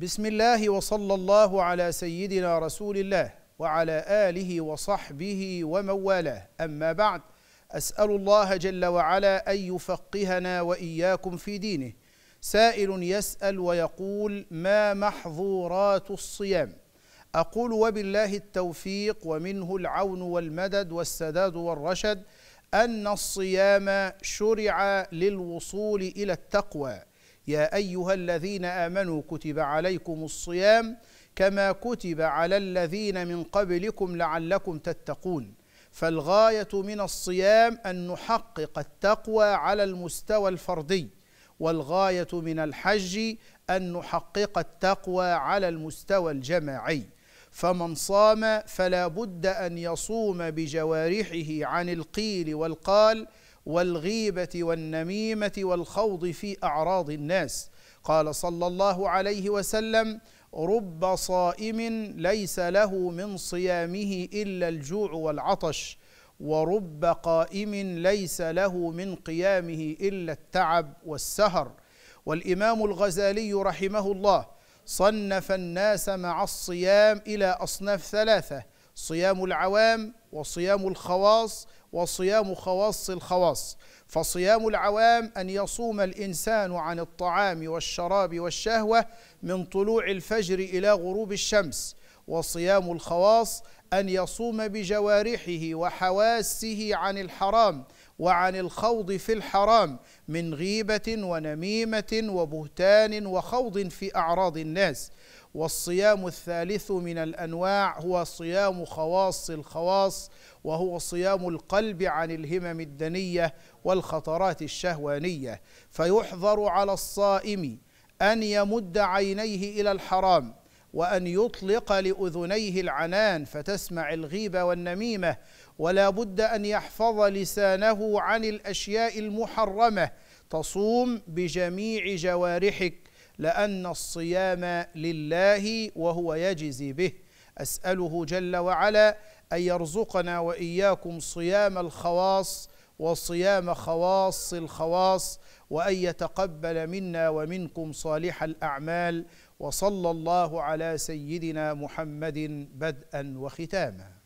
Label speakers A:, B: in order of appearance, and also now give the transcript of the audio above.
A: بسم الله وصلى الله على سيدنا رسول الله وعلى اله وصحبه ومن والاه اما بعد اسال الله جل وعلا ان يفقهنا واياكم في دينه سائل يسال ويقول ما محظورات الصيام اقول وبالله التوفيق ومنه العون والمدد والسداد والرشد ان الصيام شرع للوصول الى التقوى يا ايها الذين امنوا كتب عليكم الصيام كما كتب على الذين من قبلكم لعلكم تتقون فالغايه من الصيام ان نحقق التقوى على المستوى الفردي والغايه من الحج ان نحقق التقوى على المستوى الجماعي فمن صام فلا بد ان يصوم بجوارحه عن القيل والقال والغيبه والنميمه والخوض في اعراض الناس قال صلى الله عليه وسلم رب صائم ليس له من صيامه الا الجوع والعطش ورب قائم ليس له من قيامه الا التعب والسهر والامام الغزالي رحمه الله صنف الناس مع الصيام الى اصناف ثلاثه صيام العوام وصيام الخواص وصيام خواص الخواص فصيام العوام ان يصوم الانسان عن الطعام والشراب والشهوه من طلوع الفجر الى غروب الشمس وصيام الخواص ان يصوم بجوارحه وحواسه عن الحرام وعن الخوض في الحرام من غيبه ونميمه وبهتان وخوض في اعراض الناس والصيام الثالث من الانواع هو صيام خواص الخواص وهو صيام القلب عن الهمم الدنيه والخطرات الشهوانيه فيحظر على الصائم ان يمد عينيه الى الحرام وان يطلق لاذنيه العنان فتسمع الغيبه والنميمه ولا بد ان يحفظ لسانه عن الاشياء المحرمه تصوم بجميع جوارحك لان الصيام لله وهو يجزي به اساله جل وعلا ان يرزقنا واياكم صيام الخواص وصيام خواص الخواص وان يتقبل منا ومنكم صالح الاعمال وصلى الله على سيدنا محمد بدءا وختاما